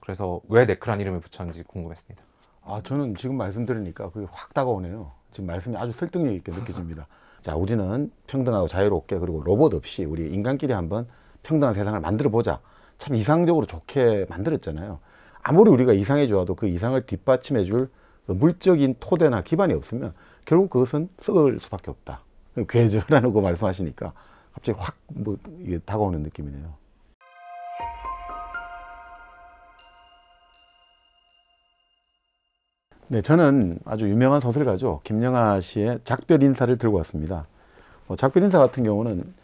그래서 왜 네크란 이름을 붙였는지 궁금했습니다. 아, 저는 지금 말씀드리니까 그게 확 다가오네요. 지금 말씀이 아주 설득력 있게 느껴집니다. 자, 우리는 평등하고 자유롭게 그리고 로봇 없이 우리 인간끼리 한번 평등한 세상을 만들어 보자. 참 이상적으로 좋게 만들었잖아요. 아무리 우리가 이상해 좋아도 그 이상을 뒷받침해 줄 그 물적인 토대나 기반이 없으면 결국 그것은 썩을 수밖에 없다. 그 괴저라는 거 그 말씀하시니까 갑자기 확 뭐 이게 다가오는 느낌이네요. 네, 저는 아주 유명한 소설가죠. 김영하 씨의 작별 인사를 들고 왔습니다. 어, 작별 인사 같은 경우는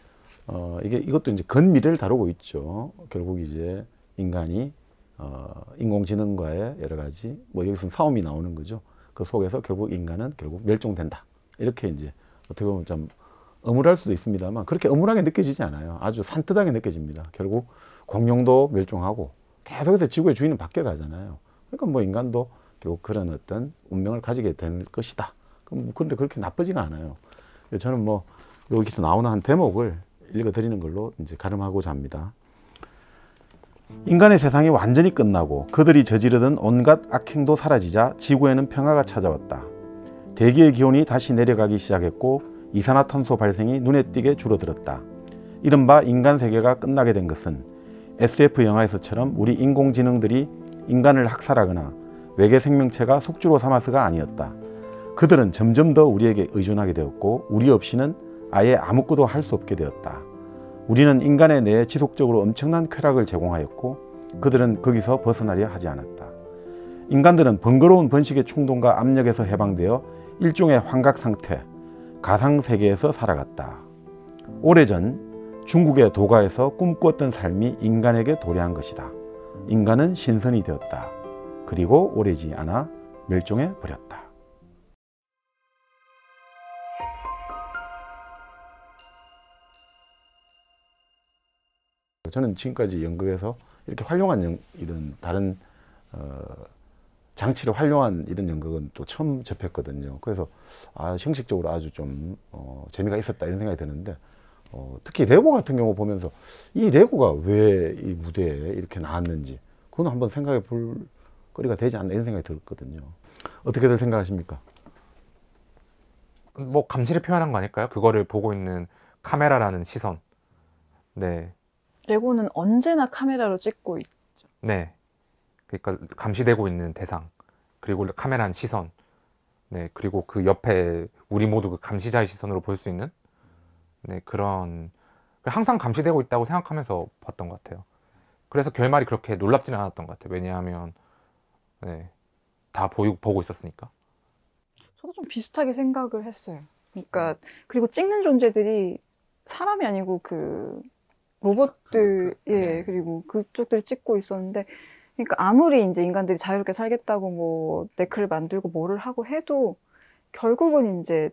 어, 이게 이것도 이제 근미래를 다루고 있죠. 결국 이제 인간이 어, 인공지능과의 여러 가지 뭐 여기서 싸움이 나오는 거죠. 그 속에서 결국 인간은 결국 멸종된다. 이렇게 이제 어떻게 보면 좀 어물할 수도 있습니다만 그렇게 어물하게 느껴지지 않아요. 아주 산뜻하게 느껴집니다. 결국 공룡도 멸종하고 계속해서 지구의 주인은 바뀌어 가잖아요. 그러니까 뭐 인간도 결국 그런 어떤 운명을 가지게 될 것이다. 뭐 그런데 그렇게 나쁘지가 않아요. 저는 뭐 여기서 나오는 한 대목을 읽어드리는 걸로 이제 가름하고자 합니다. 인간의 세상이 완전히 끝나고 그들이 저지르던 온갖 악행도 사라지자 지구에는 평화가 찾아왔다. 대기의 기온이 다시 내려가기 시작했고 이산화탄소 발생이 눈에 띄게 줄어들었다. 이른바 인간 세계가 끝나게 된 것은 SF 영화에서처럼 우리 인공지능들이 인간을 학살하거나 외계 생명체가 속주로 삼아서가 아니었다. 그들은 점점 더 우리에게 의존하게 되었고 우리 없이는 아예 아무것도 할 수 없게 되었다. 우리는 인간의 뇌에 지속적으로 엄청난 쾌락을 제공하였고 그들은 거기서 벗어나려 하지 않았다. 인간들은 번거로운 번식의 충동과 압력에서 해방되어 일종의 환각 상태, 가상 세계에서 살아갔다. 오래전 중국의 도가에서 꿈꾸었던 삶이 인간에게 도래한 것이다. 인간은 신선이 되었다. 그리고 오래지 않아 멸종해 버렸다. 저는 지금까지 연극에서 이렇게 활용한 연, 이런 다른 어, 장치를 활용한 이런 연극은 또 처음 접했거든요. 그래서 아, 형식적으로 아주 좀 어, 재미가 있었다 이런 생각이 드는데 어, 특히 레고 같은 경우 보면서 이 레고가 왜 이 무대에 이렇게 나왔는지 그건 한번 생각해 볼 거리가 되지 않나 이런 생각이 들었거든요. 어떻게들 생각하십니까? 그 뭐 감시를 표현한 거 아닐까요? 그거를 보고 있는 카메라라는 시선. 네. 레고는 언제나 카메라로 찍고 있죠. 네. 그러니까 감시되고 있는 대상 그리고 카메라는 시선. 네. 그리고 그 옆에 우리 모두 그 감시자의 시선으로 볼 수 있는 네 그런 항상 감시되고 있다고 생각하면서 봤던 것 같아요. 그래서 결말이 그렇게 놀랍지는 않았던 것 같아요. 왜냐하면 네. 다 보이, 보고 있었으니까. 저도 좀 비슷하게 생각을 했어요. 그러니까 음. 그리고 찍는 존재들이 사람이 아니고 그 로봇들 그, 그, 예 네. 그리고 그쪽들을 찍고 있었는데 그러니까 아무리 이제 인간들이 자유롭게 살겠다고 뭐 네크를 만들고 뭐를 하고 해도 결국은 이제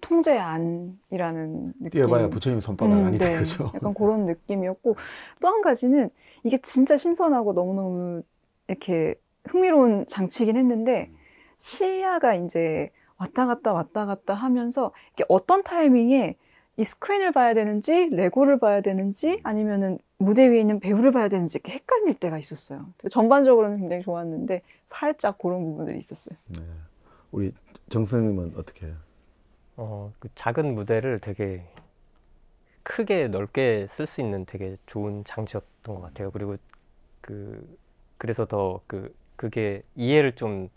통제 안이라는 느낌. 뛰어봐야 부처님이 돈바닥 음, 아니다 네. 그죠. 약간 그런 느낌이었고 또 한 가지는 이게 진짜 신선하고 너무너무 이렇게 흥미로운 장치이긴 했는데 시야가 이제 왔다 갔다 왔다 갔다 하면서 이게 어떤 타이밍에 이 스크린을 봐야 되는지 레고를 봐야 되는지 아니면은 무대 위에 있는 배우를 봐야 되는지 이렇게 헷갈릴 때가 있었어요. 전반적으로는 굉장히 좋았는데 살짝 그런 부분들이 있었어요. 네. 우리 정선생님은 어떻게 해요? 어, 그 작은 무대를 되게 크게 넓게 쓸 수 있는 되게 좋은 장치였던 것 같아요. 그리고 그 그래서 더그 그게 이해를 좀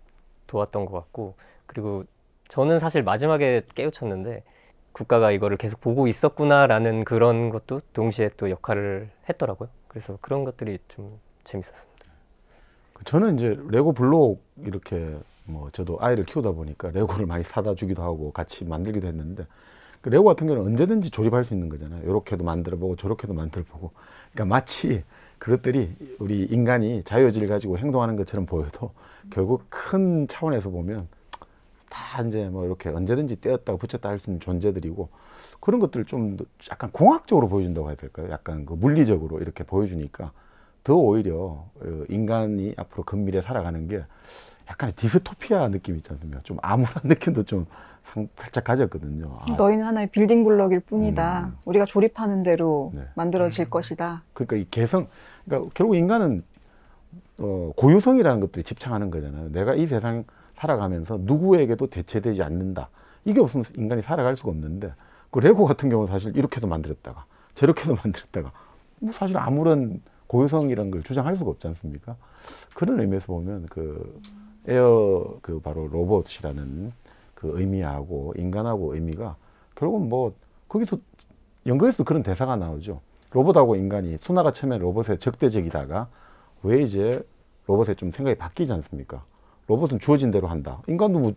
도왔던 것 같고 그리고 저는 사실 마지막에 깨우쳤는데 국가가 이거를 계속 보고 있었구나라는 그런 것도 동시에 또 역할을 했더라고요. 그래서 그런 것들이 좀 재밌었습니다. 그 저는 이제 레고 블록 이렇게 뭐 저도 아이를 키우다 보니까 레고를 많이 사다 주기도 하고 같이 만들기도 했는데 그 레고 같은 경우는 언제든지 조립할 수 있는 거잖아요. 이렇게도 만들어보고 저렇게도 만들어보고 그러니까 마치 그것들이 우리 인간이 자유의지를 가지고 행동하는 것처럼 보여도 결국 큰 차원에서 보면 다 이제 뭐 이렇게 언제든지 떼었다 붙였다 할 수 있는 존재들이고 그런 것들을 좀 약간 공학적으로 보여준다고 해야 될까요? 약간 그 물리적으로 이렇게 보여주니까 더 오히려 어, 인간이 앞으로 근밀에 살아가는 게 약간의 디스토피아 느낌 이있지 않습니까? 좀 암울한 느낌도 좀 상, 살짝 가졌거든요. 아. 너희는 하나의 빌딩 블럭일 뿐이다. 음. 우리가 조립하는 대로 네. 만들어질 음. 것이다. 그러니까 이 개성, 그러니까 결국 인간은 어, 고유성이라는 것들이 집착하는 거잖아요. 내가 이 세상 살아가면서 누구에게도 대체되지 않는다. 이게 없으면 인간이 살아갈 수가 없는데 그 레고 같은 경우는 사실 이렇게도 만들었다가 저렇게도 만들었다가 뭐 사실 아무런 고유성이라는 걸 주장할 수가 없지 않습니까? 그런 의미에서 보면 그 에어 그 바로 로봇이라는 그 의미하고 인간하고 의미가 결국은 뭐 거기서 연극에서도 그런 대사가 나오죠. 로봇하고 인간이 수나가 처음에 로봇에 적대적이다가 왜 이제 로봇에 좀 생각이 바뀌지 않습니까? 로봇은 주어진 대로 한다. 인간도 뭐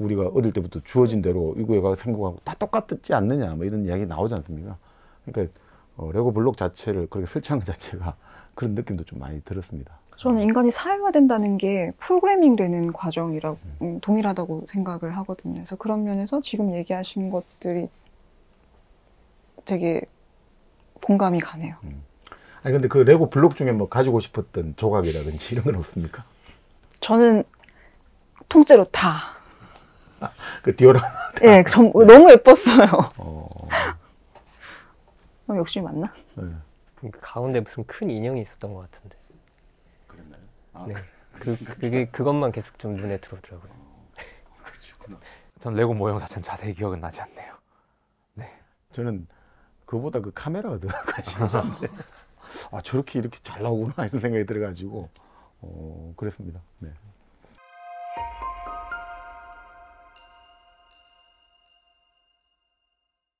우리가 어릴 때부터 주어진 대로 이거가 에서 생각하고 다 똑같지 않느냐 뭐 이런 이야기 나오지 않습니까? 그러니까 어, 레고 블록 자체를 그렇게 설치한 것 자체가 그런 느낌도 좀 많이 들었습니다. 저는 인간이 사회화된다는 게 프로그래밍 되는 과정이라고 음. 음. 동일하다고 생각을 하거든요. 그래서 그런 면에서 지금 얘기하신 것들이 되게 공감이 가네요. 음. 아니 근데 그 레고 블록 중에 뭐 가지고 싶었던 조각이라든지 이런 건 없습니까? 저는 통째로 다. 그 디오라마. 예, 네, 전, 너무 예뻤어요. 어... 어 욕심이 많나? 네. 그러니까 가운데 무슨 큰 인형이 있었던 것 같은데. 그랬나요? 아, 네. 그, 그게 그것만 계속 좀 눈에 들어오더라고요. 어, 그러구나전 레고 모형 자체는 자세히 기억은 나지 않네요. 네. 저는 그보다 그 카메라가 들어가시죠. 아 저렇게 이렇게 잘 나오구나 이런 생각이 들어가지고 어, 그랬습니다. 네.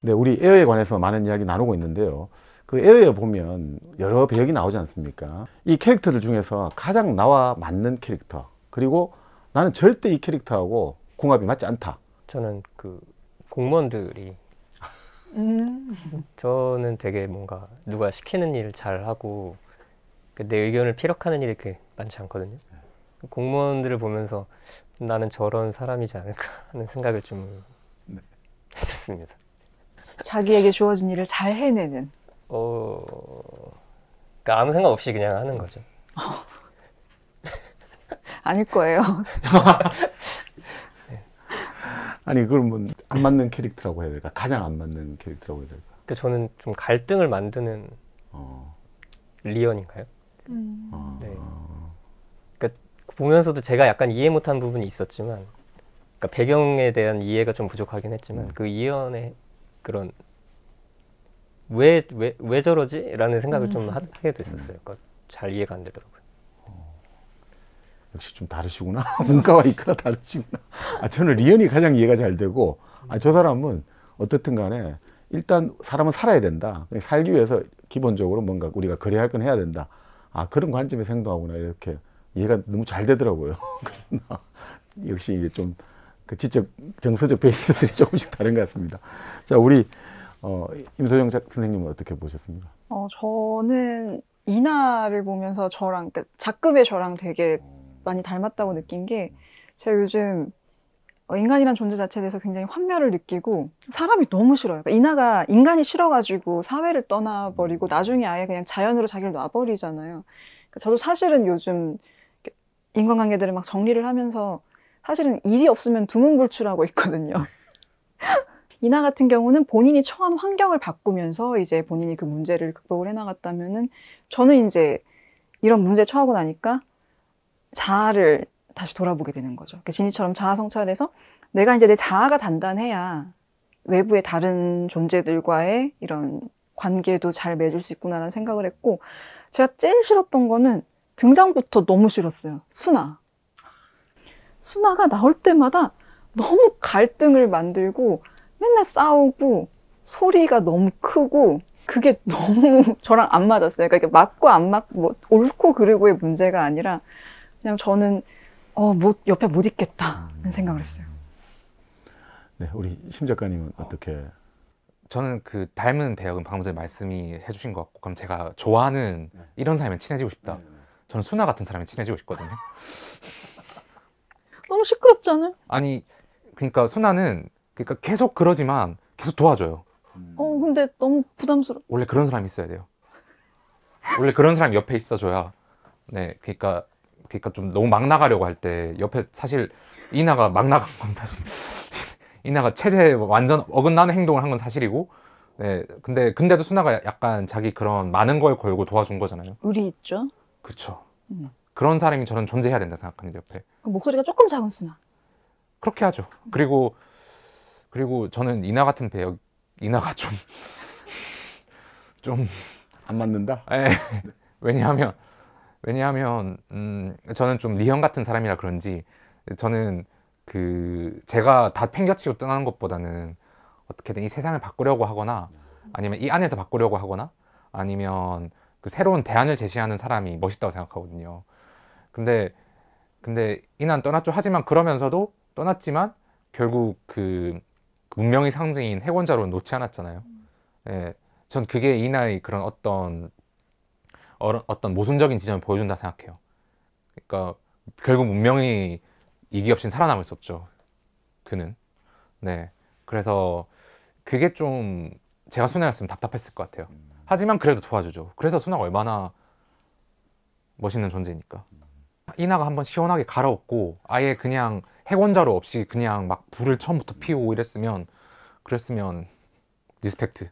네, 우리 에어에 관해서 많은 이야기 나누고 있는데요. 그 에어에 보면 여러 배역이 나오지 않습니까? 이 캐릭터들 중에서 가장 나와 맞는 캐릭터 그리고 나는 절대 이 캐릭터하고 궁합이 맞지 않다. 저는 그 공무원들이 음. 저는 되게 뭔가 누가 시키는 일을 잘하고 그 내 의견을 피력하는 일이 그 많지 않거든요. 네. 공무원들을 보면서 나는 저런 사람이지 않을까 하는 생각을 좀 네. 했었습니다. 자기에게 주어진 일을 잘 해내는. 어, 그러니까 아무 생각 없이 그냥 하는 네. 거죠. 아닐 거예요. 아니 그러면 안 맞는 캐릭터라고 해야 될까? 가장 안 맞는 캐릭터라고 해야 될까? 그 저는 좀 갈등을 만드는 어. 리언인가요? 음. 어. 네. 그러니까 보면서도 제가 약간 이해 못한 부분이 있었지만, 그러니까 배경에 대한 이해가 좀 부족하긴 했지만 음. 그 이언의 그런 왜 왜 왜 저러지?라는 생각을 음. 좀 하, 게 됐었어요. 음. 그러니까 잘 이해가 안 되더라고요. 어. 역시 좀 다르시구나. 문과와 이과가 다르시구나. 아, 저는 리언이 가장 이해가 잘 되고, 아저 사람은 어떻든 간에 일단 사람은 살아야 된다. 살기 위해서 기본적으로 뭔가 우리가 거래할 건 해야 된다. 아, 그런 관점에생 행동하구나. 이렇게 이해가 너무 잘 되더라고요. 역시 이게 좀그 직접 정서적 베이스들이 조금씩 다른 것 같습니다. 자, 우리 어, 임소영 선생님은 어떻게 보셨습니까? 어, 저는 이나를 보면서 저랑, 그러니까 작급의 저랑 되게 많이 닮았다고 느낀 게 제가 요즘 어, 인간이란 존재 자체에 대해서 굉장히 환멸을 느끼고 사람이 너무 싫어요. 그러니까 이나가 인간이 싫어가지고 사회를 떠나버리고 나중에 아예 그냥 자연으로 자기를 놔버리잖아요. 그러니까 저도 사실은 요즘 인간관계들을 막 정리를 하면서 사실은 일이 없으면 두문불출하고 있거든요. 이나 같은 경우는 본인이 처한 환경을 바꾸면서 이제 본인이 그 문제를 극복을 해나갔다면은 저는 이제 이런 문제 처하고 나니까 자아를 다시 돌아보게 되는 거죠. 그러니까 진이처럼 자아 성찰해서 내가 이제 내 자아가 단단해야 외부의 다른 존재들과의 이런 관계도 잘 맺을 수 있구나라는 생각을 했고 제가 제일 싫었던 거는 등장부터 너무 싫었어요. 수나. 수나가 나올 때마다 너무 갈등을 만들고 맨날 싸우고 소리가 너무 크고 그게 너무 저랑 안 맞았어요. 그러니까 맞고 안 맞고 뭐 옳고 그르고의 문제가 아니라 그냥 저는 어, 못, 옆에 못 있겠다는 음. 생각을 했어요. 네, 우리 심 작가님은 어. 떻게 저는 그 닮은 배역은 방금 전에 말씀이 해주신 것 같고 그럼 제가 좋아하는 네. 이런 사람이 친해지고 싶다. 네, 네. 네. 저는 수나 같은 사람이 친해지고 싶거든요. 너무 시끄럽지 않아요? 아니 그러니까 수나는 그러니까 계속 그러지만 계속 도와줘요. 어 근데 너무 부담스러워. 원래 그런 사람이 있어야 돼요. 원래 그런 사람이 옆에 있어줘야 네 그러니까 그러니까 좀 너무 막 나가려고 할 때 옆에 사실 이나가 막 나간 건 사실 이나가 체제에 완전 어긋나는 행동을 한 건 사실이고 네 근데 근데도 수나가 약간 자기 그런 많은 걸 걸고 도와준 거잖아요. 의리 있죠. 그쵸 음. 그런 사람이 저는 존재해야 된다 생각합니다 옆에. 목소리가 조금 작은 수나. 그렇게 하죠. 그리고 그리고 저는 이나 같은 배역 이나가 좀 좀 안 맞는다. 예. 왜냐하면 왜냐하면 음, 저는 좀 리형 같은 사람이라 그런지 저는 그 제가 다 팽겨치고 떠나는 것보다는 어떻게든 이 세상을 바꾸려고 하거나 아니면 이 안에서 바꾸려고 하거나 아니면 그 새로운 대안을 제시하는 사람이 멋있다고 생각하거든요. 근데 근데 이 난 떠났죠. 하지만 그러면서도 떠났지만 결국 그 문명의 상징인 해권자로 놓지 않았잖아요. 예, 전 그게 이나의 그런 어떤 어떤 모순적인 지점을 보여준다 생각해요. 그러니까 결국 문명이 이기 없이 살아남을 수 없죠. 그는. 네. 그래서 그게 좀 제가 순아였으면 답답했을 것 같아요. 하지만 그래도 도와주죠. 그래서 순아가 얼마나 멋있는 존재니까. 이나가 한번 시원하게 갈아엎고 아예 그냥 해권자로 없이 그냥 막 불을 처음부터 피우고 이랬으면 그랬으면 리스펙트.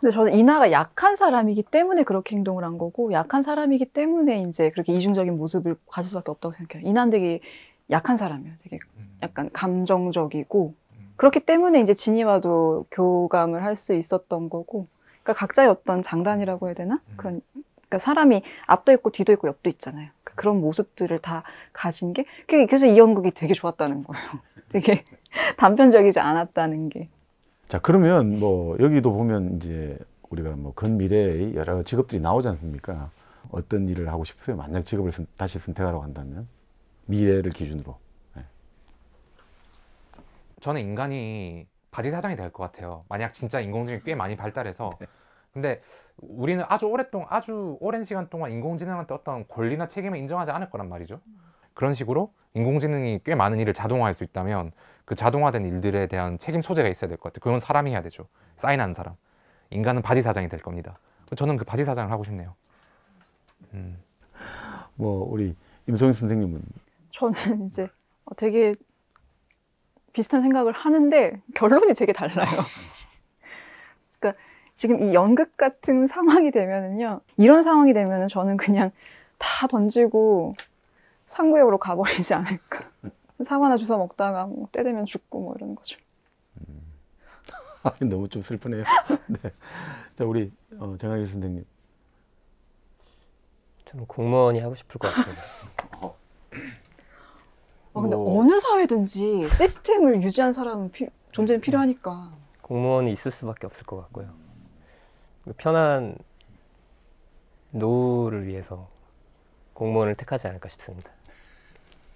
근데 저는 인하가 약한 사람이기 때문에 그렇게 행동을 한 거고 약한 사람이기 때문에 이제 그렇게 이중적인 모습을 가질 수밖에 없다고 생각해요. 인하는 되게 약한 사람이에요. 되게 음. 약간 감정적이고 음. 그렇기 때문에 이제 진이와도 교감을 할 수 있었던 거고 그러니까 각자의 어떤 장단이라고 해야 되나 음. 그런 그러니까 사람이 앞도 있고 뒤도 있고 옆도 있잖아요. 그니까 그런 모습들을 다 가진 게 그래서 이 연극이 되게 좋았다는 거예요. 되게 단편적이지 않았다는 게. 자 그러면 뭐 여기도 보면 이제 우리가 뭐 근미래의 여러 직업들이 나오지 않습니까? 어떤 일을 하고 싶으세요? 만약 직업을 선, 다시 선택하라고 한다면 미래를 기준으로. 네. 저는 인간이 바지 사장이 될 것 같아요. 만약 진짜 인공지능이 꽤 많이 발달해서. 네. 근데 우리는 아주 오랫동안 아주 오랜 시간 동안 인공지능한테 어떤 권리나 책임을 인정하지 않을 거란 말이죠. 그런 식으로 인공지능이 꽤 많은 일을 자동화할 수 있다면 그 자동화된 일들에 대한 책임 소재가 있어야 될 것 같아요. 그건 사람이 해야 되죠. 사인한 사람. 인간은 바지 사장이 될 겁니다. 저는 그 바지 사장을 하고 싶네요. 음. 뭐 우리 임성희 선생님은 저는 이제 어, 되게 비슷한 생각을 하는데 결론이 되게 달라요. 그러니까 지금 이 연극 같은 상황이 되면은요, 이런 상황이 되면은 저는 그냥 다 던지고 상구역으로 가버리지 않을까. 음. 사과나 주워 먹다가 뭐때 되면 죽고 뭐 이런 거죠. 음. 너무 좀 슬프네요. 네. 자 우리 어, 정학일 선생님. 저는 공무원이 하고 싶을 것 같습니다. 아, 근데 뭐... 어느 사회든지 시스템을 유지한 사람은 피... 존재는 필요하니까. 공무원이 있을 수밖에 없을 것 같고요. 그 편한 노후를 위해서 공무원을 택하지 않을까 싶습니다.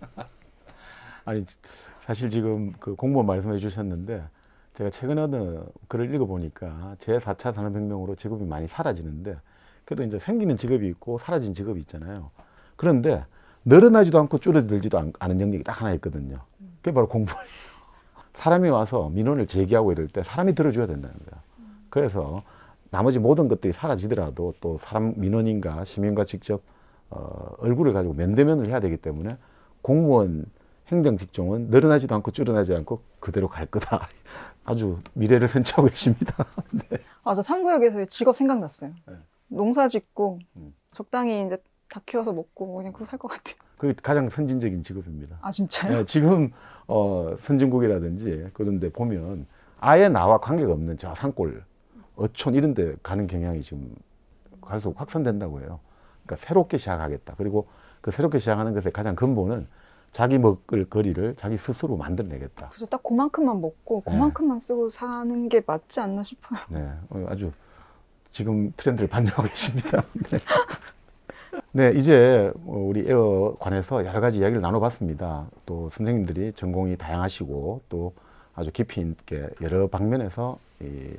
아니 사실 지금 그 공무원 말씀해 주셨는데 제가 최근에 글을 읽어보니까 제4차 산업혁명으로 직업이 많이 사라지는데 그래도 이제 생기는 직업이 있고 사라진 직업이 있잖아요. 그런데 늘어나지도 않고 줄어들지도 않, 않은 영역이 딱 하나 있거든요. 그게 바로 공무원이에요. 사람이 와서 민원을 제기하고 이럴 때 사람이 들어줘야 된다는 거예요. 그래서 나머지 모든 것들이 사라지더라도 또 사람 민원인과 시민과 직접 어, 얼굴을 가지고 면대면을 해야 되기 때문에 공무원 행정 직종은 늘어나지도 않고 줄어나지 않고 그대로 갈 거다. 아주 미래를 선치하고 계십니다. 네. 아, 저삼구역에서 직업 생각났어요. 네. 농사 짓고 음. 적당히 이제 다 키워서 먹고 그냥 그러고 살것 같아요. 그게 가장 선진적인 직업입니다. 아, 진짜요? 네, 지금 어, 선진국이라든지 그런 데 보면 아예 나와 관계가 없는 저 산골, 어촌 이런 데 가는 경향이 지금 갈수록 확산된다고 해요. 그러니까 새롭게 시작하겠다. 그리고 그 새롭게 시작하는 것의 가장 근본은 자기 먹을 거리를 자기 스스로 만들어내겠다. 그래서 딱 그만큼만 먹고 네. 그만큼만 네. 쓰고 사는 게 맞지 않나 싶어요. 네, 어, 아주 지금 트렌드를 반영하고 계십니다. 네. 네, 이제 뭐 우리 에어 관해서 여러 가지 이야기를 나눠봤습니다. 또 선생님들이 전공이 다양하시고 또 아주 깊이 있게 여러 방면에서 이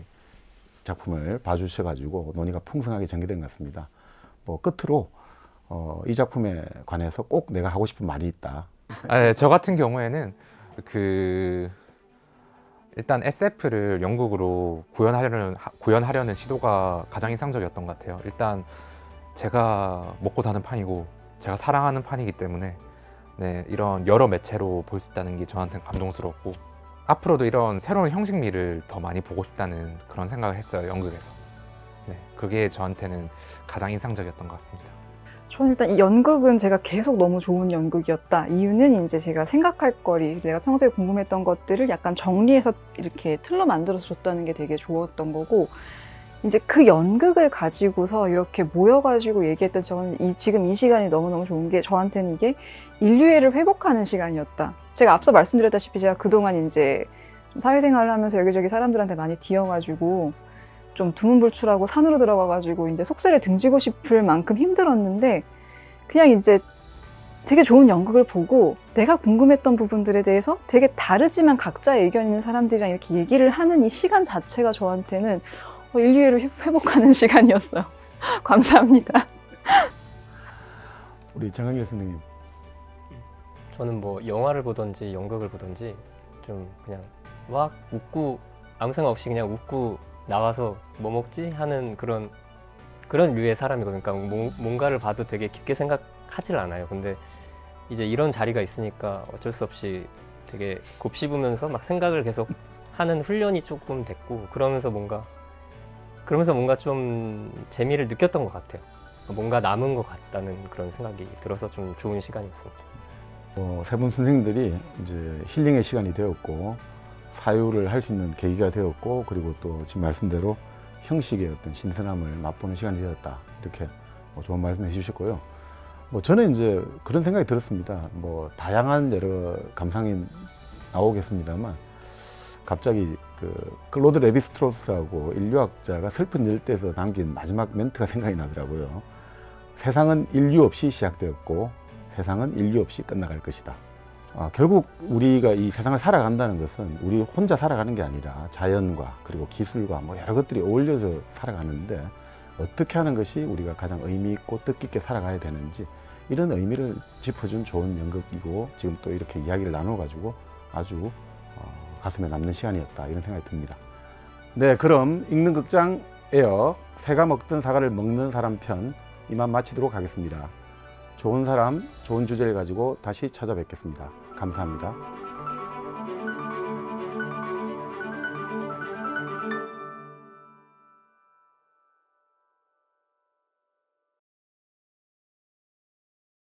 작품을 봐주셔가지고 논의가 풍성하게 전개된 것 같습니다. 뭐 끝으로 어, 이 작품에 관해서 꼭 내가 하고 싶은 말이 있다. 아, 네, 저 같은 경우에는 그 일단 SF를 영국으로 구현하려는 구현하려는 시도가 가장 인상적이었던 것 같아요. 일단 제가 먹고 사는 판이고 제가 사랑하는 판이기 때문에 네, 이런 여러 매체로 볼 수 있다는 게 저한테는 감동스럽고 앞으로도 이런 새로운 형식미를 더 많이 보고 싶다는 그런 생각을 했어요 연극에서. 네, 그게 저한테는 가장 인상적이었던 것 같습니다. 저는 일단 연극은 제가 계속 너무 좋은 연극이었다. 이유는 이제 제가 생각할 거리, 내가 평소에 궁금했던 것들을 약간 정리해서 이렇게 틀로 만들어서 줬다는 게 되게 좋았던 거고, 이제 그 연극을 가지고서 이렇게 모여가지고 얘기했던 저는 이, 지금 이 시간이 너무너무 좋은 게 저한테는 이게 인류애를 회복하는 시간이었다. 제가 앞서 말씀드렸다시피 제가 그동안 이제 사회생활을 하면서 여기저기 사람들한테 많이 뒤어가지고 좀 두문불출하고 산으로 들어가가지고 이제 속세를 등지고 싶을 만큼 힘들었는데 그냥 이제 되게 좋은 연극을 보고 내가 궁금했던 부분들에 대해서 되게 다르지만 각자의 의견 있는 사람들이랑 이렇게 얘기를 하는 이 시간 자체가 저한테는 어, 인류애를 회복하는 시간이었어요. 감사합니다. 우리 장강규 선생님. 저는 뭐 영화를 보든지 연극을 보든지 좀 그냥 막 웃고 아무 생각 없이 그냥 웃고 나와서 뭐 먹지 하는 그런 그런 류의 사람이거든요. 그러니까 뭐, 뭔가를 봐도 되게 깊게 생각하질 않아요. 근데 이제 이런 자리가 있으니까 어쩔 수 없이 되게 곱씹으면서 막 생각을 계속 하는 훈련이 조금 됐고 그러면서 뭔가 그러면서 뭔가 좀 재미를 느꼈던 것 같아요. 뭔가 남은 것 같다는 그런 생각이 들어서 좀 좋은 시간이었습니다. 어, 세분 선생님들이 이제 힐링의 시간이 되었고 사유를 할 수 있는 계기가 되었고 그리고 또 지금 말씀대로 형식의 어떤 신선함을 맛보는 시간이 되었다 이렇게 뭐 좋은 말씀 해주셨고요. 뭐 저는 이제 그런 생각이 들었습니다. 뭐 다양한 여러 감상이 나오겠습니다만 갑자기 그 클로드 레비스트로스라고 인류학자가 슬픈 일대에서 남긴 마지막 멘트가 생각이 나더라고요. 세상은 인류 없이 시작되었고 세상은 인류 없이 끝나갈 것이다. 아, 결국 우리가 이 세상을 살아간다는 것은 우리 혼자 살아가는 게 아니라 자연과 그리고 기술과 뭐 여러 것들이 어울려서 살아가는데 어떻게 하는 것이 우리가 가장 의미 있고 뜻깊게 살아가야 되는지 이런 의미를 짚어준 좋은 연극이고 지금 또 이렇게 이야기를 나눠가지고 아주 어, 가슴에 남는 시간이었다 이런 생각이 듭니다. 네 그럼 읽는 극장 에어 새가 먹던 사과를 먹는 사람 편 이만 마치도록 하겠습니다. 좋은 사람, 좋은 주제를 가지고 다시 찾아뵙겠습니다. 감사합니다.